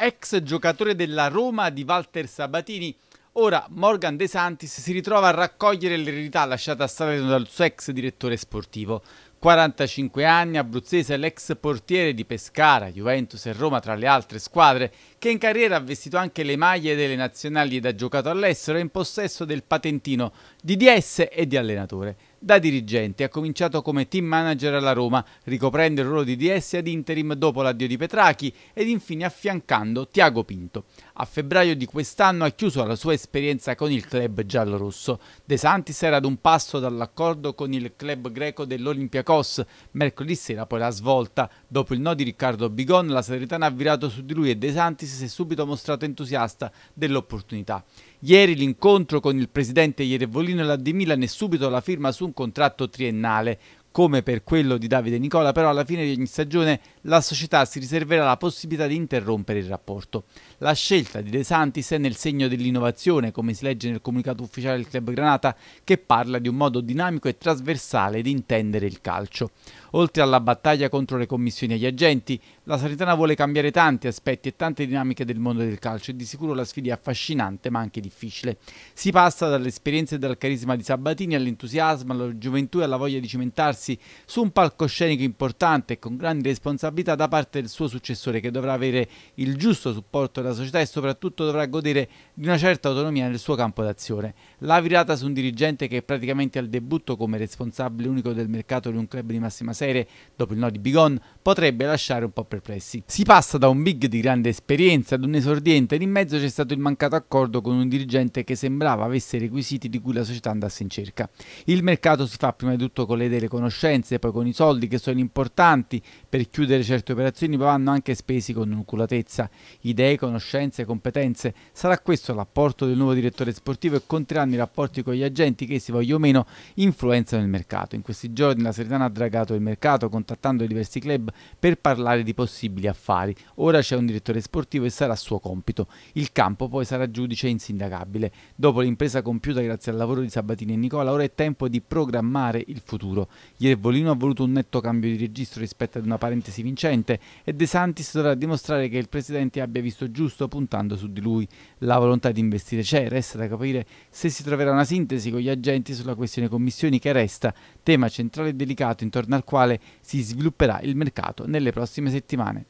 ex giocatore della Roma di Walter Sabatini. Ora Morgan De Santis si ritrova a raccogliere l'eredità lasciata a Salerno dal suo ex direttore sportivo. 45 anni, abruzzese, l'ex portiere di Pescara, Juventus e Roma tra le altre squadre, che in carriera ha vestito anche le maglie delle nazionali ed ha giocato all'estero, è in possesso del patentino di DS e di allenatore. Da dirigente ha cominciato come team manager alla Roma, ricoprendo il ruolo di DS ad interim dopo l'addio di Petrachi ed infine affiancando Tiago Pinto. A febbraio di quest'anno ha chiuso la sua esperienza con il club giallorosso. De Santis era ad un passo dall'accordo con il club greco dell'Olimpiakos Cos. Mercoledì sera poi la svolta. Dopo il no di Riccardo Bigon, la Salernitana ha virato su di lui e De Santis si è subito mostrato entusiasta dell'opportunità. Ieri l'incontro con il presidente Ierevolino e la di Milan è subito la firma su un contratto triennale come per quello di Davide Nicola, però alla fine di ogni stagione la società si riserverà la possibilità di interrompere il rapporto. La scelta di De Santis è nel segno dell'innovazione, come si legge nel comunicato ufficiale del Club Granata, che parla di un modo dinamico e trasversale di intendere il calcio. Oltre alla battaglia contro le commissioni agli agenti, la Sanitana vuole cambiare tanti aspetti e tante dinamiche del mondo del calcio e di sicuro la sfida è affascinante ma anche difficile. Si passa dall'esperienza e dal carisma di Sabatini all'entusiasmo, alla gioventù e alla voglia di cimentarsi trovarsi su un palcoscenico importante e con grandi responsabilità da parte del suo successore che dovrà avere il giusto supporto della società e soprattutto dovrà godere di una certa autonomia nel suo campo d'azione. La virata su un dirigente che è praticamente al debutto come responsabile unico del mercato di un club di massima serie dopo il no di Bigon potrebbe lasciare un po' perplessi. Si passa da un big di grande esperienza ad un esordiente ed in mezzo c'è stato il mancato accordo con un dirigente che sembrava avesse requisiti di cui la società andasse in cerca. Il mercato si fa prima di tutto con le idee conosciute conoscenze, poi con i soldi che sono importanti per chiudere certe operazioni, ma vanno anche spesi con oculatezza. Idee, conoscenze, competenze. Sarà questo l'apporto del nuovo direttore sportivo e conteranno i rapporti con gli agenti che, si voglio o meno, influenzano il mercato. In questi giorni la Seritana ha dragato il mercato contattando i diversi club per parlare di possibili affari. Ora c'è un direttore sportivo e sarà suo compito. Il campo poi sarà giudice insindacabile. Dopo l'impresa compiuta grazie al lavoro di Sabatini e Nicola, ora è tempo di programmare il futuro. Iervolino ha voluto un netto cambio di registro rispetto ad una parentesi vincente e De Santis dovrà dimostrare che il presidente abbia visto giusto puntando su di lui. La volontà di investire c'è, resta da capire se si troverà una sintesi con gli agenti sulla questione commissioni che resta tema centrale e delicato intorno al quale si svilupperà il mercato nelle prossime settimane.